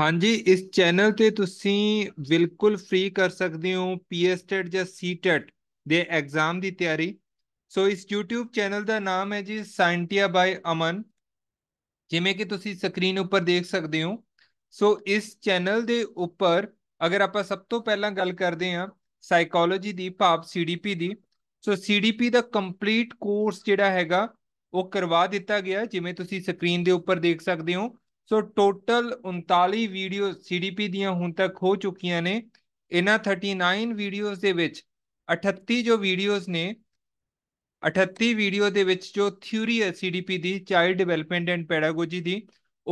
ਹਾਂਜੀ ਇਸ ਚੈਨਲ ਤੇ ਤੁਸੀਂ ਬਿਲਕੁਲ ਫ੍ਰੀ ਕਰ ਸਕਦੇ ਹੋ ਪੀਐਸਟੈਟ e ਜਾਂ ਸੀਟੈਟ e ਦੇ ਐਗਜ਼ਾਮ ਦੀ ਤਿਆਰੀ ਸੋ ਇਸ YouTube ਚੈਨਲ ਦਾ ਨਾਮ ਹੈ ਜੀ ਸਾਇੰਟੀਆ ਬਾਈ ਅਮਨ ਜਿਵੇਂ ਕਿ ਤੁਸੀਂ ਸਕਰੀਨ ਉੱਪਰ ਦੇਖ ਸਕਦੇ ਹੋ ਸੋ ਇਸ ਚੈਨਲ ਦੇ ਉੱਪਰ ਅਗਰ ਆਪਾਂ ਸਭ ਤੋਂ ਪਹਿਲਾਂ ਗੱਲ ਕਰਦੇ ਹਾਂ ਸਾਈਕੋਲੋਜੀ ਦੀ ਭਾਵ ਸੀਡੀਪੀ ਦੀ ਸੋ ਸੀਡੀਪੀ ਦਾ ਕੰਪਲੀਟ ਕੋਰਸ ਜਿਹੜਾ ਹੈਗਾ ਉਹ ਕਰਵਾ ਦਿੱਤਾ ਗਿਆ ਜਿਵੇਂ ਤੁਸੀਂ ਸਕਰੀਨ ਦੇ ਉੱਪਰ ਦੇਖ ਸਕਦੇ ਹੋ ਸੋ ਟੋਟਲ 39 ਵੀਡੀਓ ਸੀਡੀਪੀ ਦੀਆਂ ਹੁਣ ਤੱਕ ਹੋ ਚੁੱਕੀਆਂ ਨੇ ਇਹਨਾਂ 39 ਵੀਡੀਓਜ਼ ਦੇ ਵਿੱਚ 38 ਜੋ ਵੀਡੀਓਜ਼ ਨੇ 38 ਵੀਡੀਓ ਦੇ ਵਿੱਚ ਜੋ ਥਿਊਰੀ ਹੈ ਸੀਡੀਪੀ ਦੀ ਚਾਈਲਡ ਡਿਵੈਲਪਮੈਂਟ ਐਂਡ ਪੈਡਾਗੋਜੀ ਦੀ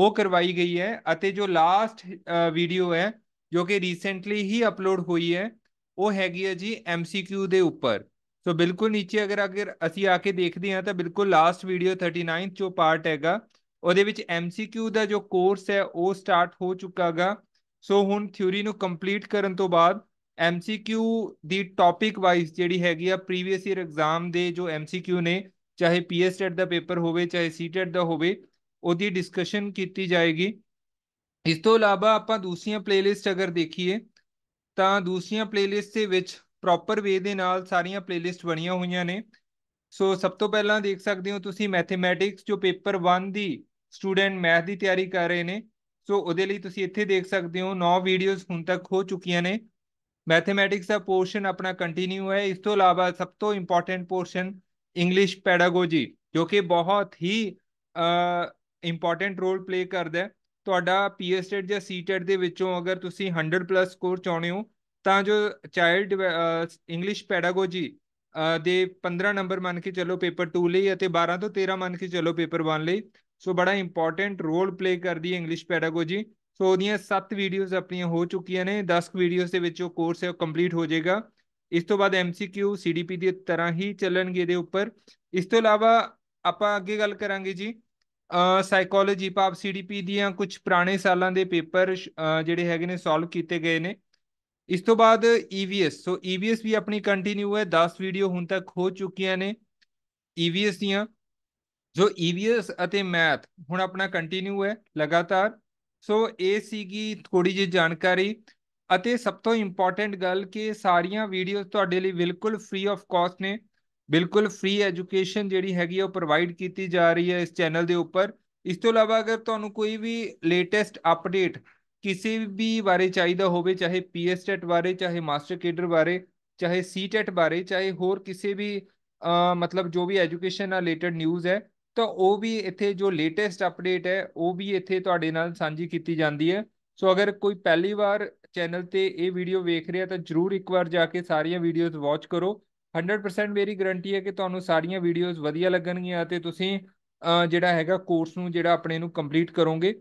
ਉਹ ਕਰਵਾਈ ਗਈ ਹੈ ਅਤੇ ਜੋ ਲਾਸਟ ਵੀਡੀਓ ਹੈ ਜੋ ਕਿ ਰੀਸੈਂਟਲੀ ਹੀ ਅਪਲੋਡ ਹੋਈ ਹੈ ਉਹ ਹੈਗੀ ਹੈ ਜੀ ਐਮਸੀਕਿਊ ਦੇ ਉੱਪਰ ਸੋ ਬਿਲਕੁਲ ਨੀਚੇ ਅਗਰ ਅਗਰ ਅਸੀਂ ਆ ਕੇ ਦੇਖਦੇ ਹਾਂ ਤਾਂ ਬਿਲਕੁਲ ਲਾਸਟ ਵੀਡੀਓ 39 ਜੋ ਪਾਰਟ ਹੈਗਾ ਉਹਦੇ ਵਿੱਚ ਐਮਸੀਕਿਊ ਦਾ ਜੋ ਕੋਰਸ ਹੈ ਉਹ ਸਟਾਰਟ ਹੋ ਚੁੱਕਾਗਾ ਸੋ ਹੁਣ ਥਿਊਰੀ ਨੂੰ ਕੰਪਲੀਟ ਕਰਨ ਤੋਂ ਬਾਅਦ ਐਮਸੀਕਿਊ ਦੀ ਟੌਪਿਕ ਵਾਈਜ਼ ਜਿਹੜੀ ਹੈਗੀ ਆ ਪ੍ਰੀਵੀਅਸ ਈਅਰ ਐਗਜ਼ਾਮ ਦੇ ਜੋ ਐਮਸੀਕਿਊ ਨੇ ਚਾਹੇ ਪੀਐਸਟੈਟ ਦਾ ਪੇਪਰ ਹੋਵੇ ਚਾਹੇ ਸੀਟੈਟ ਦਾ ਹੋਵੇ ਉਹਦੀ ਡਿਸਕਸ਼ਨ ਕੀਤੀ ਜਾਏਗੀ ਇਸ ਤੋਂ ਇਲਾਵਾ ਆਪਾਂ ਦੂਸਰੀਆਂ ਪਲੇਲਿਸਟ ਅਗਰ ਦੇਖੀਏ ਤਾਂ ਦੂਸਰੀਆਂ ਪਲੇਲਿਸਟ ਦੇ ਵਿੱਚ ਪ੍ਰੋਪਰ ਵੇ ਦੇ ਨਾਲ ਸਾਰੀਆਂ ਪਲੇਲਿਸਟ ਬਣੀਆਂ ਹੋਈਆਂ ਨੇ ਸੋ ਸਭ ਤੋਂ ਪਹਿਲਾਂ ਦੇਖ ਸਕਦੇ ਹੋ ਤੁਸੀਂ ਮੈਥਮੈਟਿਕਸ ਜੋ ਪੇਪਰ 1 ਦੀ ਸਟੂਡੈਂਟ ਮੈਥ ਦੀ ਤਿਆਰੀ ਕਰ ਰਹੇ ਨੇ ਸੋ ਉਹਦੇ ਲਈ ਤੁਸੀਂ ਇੱਥੇ ਦੇਖ ਸਕਦੇ ਹੋ 9 ਵੀਡੀਓਜ਼ ਹੁਣ ਤੱਕ ਹੋ ਚੁੱਕੀਆਂ ਨੇ ਮੈਥਮੈਟਿਕਸ ਦਾ ਪੋਰਸ਼ਨ ਆਪਣਾ ਕੰਟੀਨਿਊ ਹੈ ਇਸ ਤੋਂ ਇਲਾਵਾ ਸਭ ਤੋਂ ਇੰਪੋਰਟੈਂਟ ਪੋਰਸ਼ਨ ਇੰਗਲਿਸ਼ ਪੈਡਾਗੋਜੀ ਜੋ ਕਿ ਬਹੁਤ ਹੀ ਇੰਪੋਰਟੈਂਟ ਰੋਲ ਪਲੇ ਕਰਦਾ ਹੈ ਤੁਹਾਡਾ ਪੀਐਸਟੇਟ e ਜਾਂ ਸੀਟੇਟ e ਦੇ ਵਿੱਚੋਂ ਅਗਰ ਤੁਸੀਂ 100 ਪਲੱਸ ਸਕੋਰ ਚਾਹੁੰਦੇ ਹੋ ਤਾਂ ਜੋ ਚਾਈਲਡ ਇੰਗਲਿਸ਼ ਪੈਡਾਗੋਜੀ ਦੇ 15 ਨੰਬਰ ਮੰਨ ਕੇ ਚੱਲੋ ਪੇਪਰ 2 ਲਈ ਅਤੇ 12 ਤੋਂ 13 ਮੰਨ ਕੇ ਚੱਲੋ ਪੇਪਰ 1 ਲਈ ਸੋ ਬੜਾ ਇੰਪੋਰਟੈਂਟ ਰੋਲ ਪਲੇ ਕਰਦੀ ਹੈ ਇੰਗਲਿਸ਼ ਪੈਡਾਗੋਜੀ ਸੋ ਉਹਦੀਆਂ 7 ਵੀਡੀਓਜ਼ ਆਪਣੀਆਂ ਹੋ ਚੁੱਕੀਆਂ ਨੇ 10 ਵੀਡੀਓਜ਼ ਦੇ ਵਿੱਚ ਉਹ ਕੋਰਸ ਹੈ ਉਹ ਕੰਪਲੀਟ ਹੋ ਜਾਏਗਾ ਇਸ ਤੋਂ ਬਾਅਦ ਐਮਸੀਕਿਊ ਸੀਡੀਪੀ ਦੀ ਤਰ੍ਹਾਂ ਹੀ ਚੱਲਣਗੇ ਦੇ ਉੱਪਰ ਇਸ ਤੋਂ ਇਲਾਵਾ ਆਪਾਂ ਅੱਗੇ ਗੱਲ ਕਰਾਂਗੇ ਜੀ ਸਾਈਕੋਲੋਜੀ ਪਾਪ ਸੀਡੀਪੀ ਦੀਆਂ ਕੁਝ ਪੁਰਾਣੇ ਸਾਲਾਂ ਦੇ ਪੇਪਰ ਜਿਹੜੇ ਹੈਗੇ ਨੇ ਸੋਲਵ ਕੀਤੇ ਗਏ ਨੇ ਇਸ ਤੋਂ ਬਾਅਦ ਈਵੀਐਸ ਸੋ ਈਵੀਐਸ ਵੀ ਆਪਣੀ ਕੰਟੀਨਿਊ ਹੈ 10 ਵੀਡੀਓ ਹੁਣ ਤੱਕ ਹੋ ਚੁੱਕੀਆਂ ਨੇ ਈਵੀਐਸ ਦੀਆਂ ਜੋ ਈਵੀਐਸ e ਅਤੇ ਮੈਥ ਹੁਣ ਆਪਣਾ ਕੰਟੀਨਿਊ ਹੈ ਲਗਾਤਾਰ ਸੋ ਇਹ ਸੀਗੀ ਥੋੜੀ ਜਿਹੀ ਜਾਣਕਾਰੀ ਅਤੇ ਸਭ ਤੋਂ ਇੰਪੋਰਟੈਂਟ ਗੱਲ ਕਿ ਸਾਰੀਆਂ ਵੀਡੀਓਜ਼ ਤੁਹਾਡੇ ਲਈ ਬਿਲਕੁਲ ਫ੍ਰੀ ਆਫ ਕਾਸਟ ਨੇ ਬਿਲਕੁਲ ਫ੍ਰੀ ਐਜੂਕੇਸ਼ਨ ਜਿਹੜੀ ਹੈਗੀ ਉਹ ਪ੍ਰੋਵਾਈਡ ਕੀਤੀ ਜਾ ਰਹੀ ਹੈ ਇਸ ਚੈਨਲ ਦੇ ਉੱਪਰ ਇਸ ਤੋਂ ਇਲਾਵਾ ਅਗਰ ਤੁਹਾਨੂੰ ਕੋਈ ਵੀ ਲੇਟੈਸਟ ਅਪਡੇਟ ਕਿਸੇ ਵੀ ਬਾਰੇ ਚਾਹੀਦਾ ਹੋਵੇ ਚਾਹੇ ਪੀਐਸਟੈਟ e ਬਾਰੇ ਚਾਹੇ ਮਾਸਟਰ ਕੇਡਰ ਬਾਰੇ ਚਾਹੇ ਸੀਟੈਟ e ਬਾਰੇ ਚਾਹੇ ਹੋਰ ਕਿਸੇ ਵੀ ਮਤਲਬ ਜੋ ਵੀ ਐਜੂਕੇਸ਼ਨ ਨਾਲ ਰਿਲੇਟਡ ਨਿਊਜ਼ ਹੈ ਤਾਂ ਉਹ ਵੀ ਇੱਥੇ ਜੋ ਲੇਟੈਸਟ ਅਪਡੇਟ ਹੈ ਉਹ ਵੀ ਇੱਥੇ ਤੁਹਾਡੇ ਨਾਲ ਸਾਂਝੀ ਕੀਤੀ ਜਾਂਦੀ ਹੈ ਸੋ ਅਗਰ ਕੋਈ ਪਹਿਲੀ ਵਾਰ ਚੈਨਲ ਤੇ ਇਹ ਵੀਡੀਓ ਵੇਖ ਰਿਹਾ ਤਾਂ ਜਰੂਰ ਇੱਕ ਵਾਰ ਜਾ ਕੇ ਸਾਰੀਆਂ ਵੀਡੀਓਜ਼ ਵਾਚ ਕਰੋ 100% ਮੇਰੀ ਗਾਰੰਟੀ ਹੈ ਕਿ ਤੁਹਾਨੂੰ ਸਾਰੀਆਂ ਵੀਡੀਓਜ਼ ਵਧੀਆ ਲੱਗਣਗੀਆਂ ਅਤੇ ਤੁਸੀਂ ਜਿਹੜਾ ਹੈਗਾ ਕੋਰਸ ਨੂੰ ਜਿਹੜਾ ਆਪਣੇ ਨੂੰ ਕੰਪਲੀਟ ਕਰੋਗੇ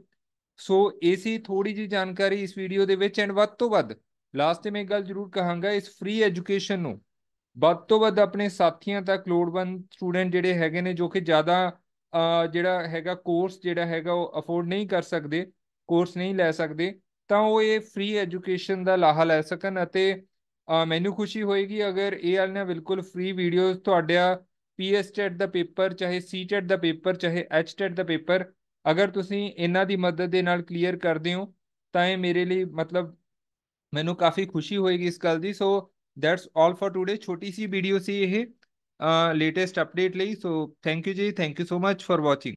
ਸੋ ਇਹ ਸੀ ਥੋੜੀ ਜੀ ਜਾਣਕਾਰੀ ਇਸ ਵੀਡੀਓ ਦੇ ਵਿੱਚ ਐਂਡ ਵੱਧ ਤੋਂ ਵੱਧ ਲਾਸਟ ਤੇ ਮੈਂ ਇੱਕ ਗੱਲ ਜ਼ਰੂਰ ਕਹਾਂਗਾ ਇਸ ਫ੍ਰੀ ਐਜੂਕੇਸ਼ਨ ਨੂੰ ਵੱਧ ਤੋਂ ਵੱਧ ਆਪਣੇ ਸਾਥੀਆਂ ਤੱਕ ਲੋੜਵੰਦ ਸਟੂਡੈਂਟ ਜਿਹੜੇ ਹੈਗੇ ਨੇ ਜੋ ਕਿ ਜ਼ਿਆਦਾ ਜਿਹੜਾ ਹੈਗਾ ਕੋਰਸ ਜਿਹੜਾ ਹੈਗਾ ਉਹ ਅਫੋਰਡ ਨਹੀਂ ਕਰ ਸਕਦੇ ਕੋਰਸ ਨਹੀਂ ਲੈ ਸਕਦੇ ਤਾਂ ਉਹ ਇਹ ਫ੍ਰੀ ਐਜੂਕੇਸ਼ਨ ਦਾ ਲਾਹਾ ਲੈ ਸਕਣ ਅਤੇ ਮੈਨੂੰ ਖੁਸ਼ੀ ਹੋਏਗੀ ਅਗਰ ਇਹ ਨੇ ਬਿਲਕੁਲ ਫ੍ਰੀ ਵੀਡੀਓਜ਼ ਤੁਹਾਡਾ ਪੀਐਸਟੈਟ e ਦਾ ਪੇਪਰ ਚਾਹੇ ਸੀਟੈਟ e ਦਾ ਪੇਪਰ ਚਾਹੇ ਐਚਟੈਟ e ਦਾ ਪੇਪਰ ਅਗਰ ਤੁਸੀਂ ਇਹਨਾਂ ਦੀ ਮਦਦ ਦੇ ਨਾਲ ਕਲੀਅਰ ਕਰਦੇ ਹੋ ਤਾਂ ਇਹ ਮੇਰੇ ਲਈ ਮਤਲਬ ਮੈਨੂੰ ਕਾਫੀ ਖੁਸ਼ੀ ਹੋਏਗੀ ਇਸ ਗੱਲ ਦੀ so that's all for today ਛੋਟੀ ਸੀ ਵੀਡੀਓ ਸੀ ਇਹ ਲੇਟੈਸਟ uh, ਅਪਡੇਟ ਲਈ so thank you ji thank you so much for watching